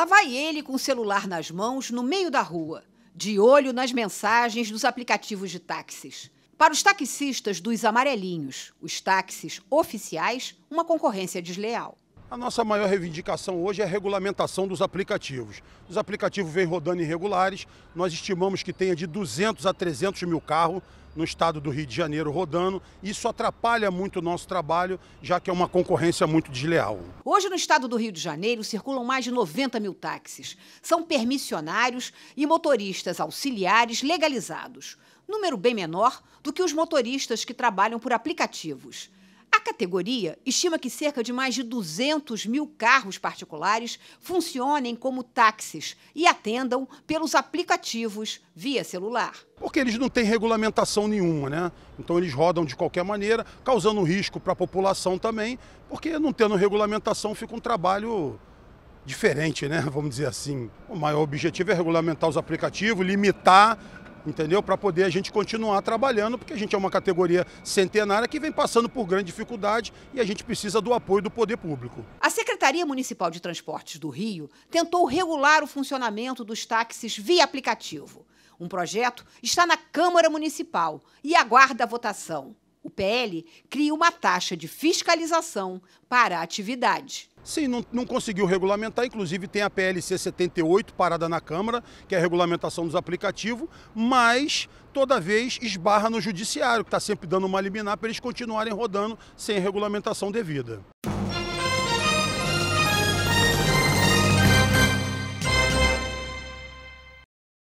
Lá vai ele com o celular nas mãos no meio da rua, de olho nas mensagens dos aplicativos de táxis. Para os taxistas dos amarelinhos, os táxis oficiais, uma concorrência desleal. A nossa maior reivindicação hoje é a regulamentação dos aplicativos. Os aplicativos vêm rodando irregulares, nós estimamos que tenha de 200 a 300 mil carros no estado do Rio de Janeiro rodando. Isso atrapalha muito o nosso trabalho, já que é uma concorrência muito desleal. Hoje, no estado do Rio de Janeiro, circulam mais de 90 mil táxis. São permissionários e motoristas auxiliares legalizados. Número bem menor do que os motoristas que trabalham por aplicativos categoria estima que cerca de mais de 200 mil carros particulares funcionem como táxis e atendam pelos aplicativos via celular. Porque eles não têm regulamentação nenhuma, né? Então eles rodam de qualquer maneira, causando risco para a população também, porque não tendo regulamentação fica um trabalho diferente, né? Vamos dizer assim. O maior objetivo é regulamentar os aplicativos, limitar entendeu? Para poder a gente continuar trabalhando, porque a gente é uma categoria centenária que vem passando por grande dificuldade e a gente precisa do apoio do poder público. A Secretaria Municipal de Transportes do Rio tentou regular o funcionamento dos táxis via aplicativo. Um projeto está na Câmara Municipal e aguarda a votação. O PL cria uma taxa de fiscalização para a atividade. Sim, não, não, conseguiu regulamentar, inclusive tem a PLC 78 parada na Câmara, que é a regulamentação dos aplicativos, mas toda vez esbarra no Judiciário, que está sempre dando uma liminar para eles continuarem rodando sem regulamentação devida.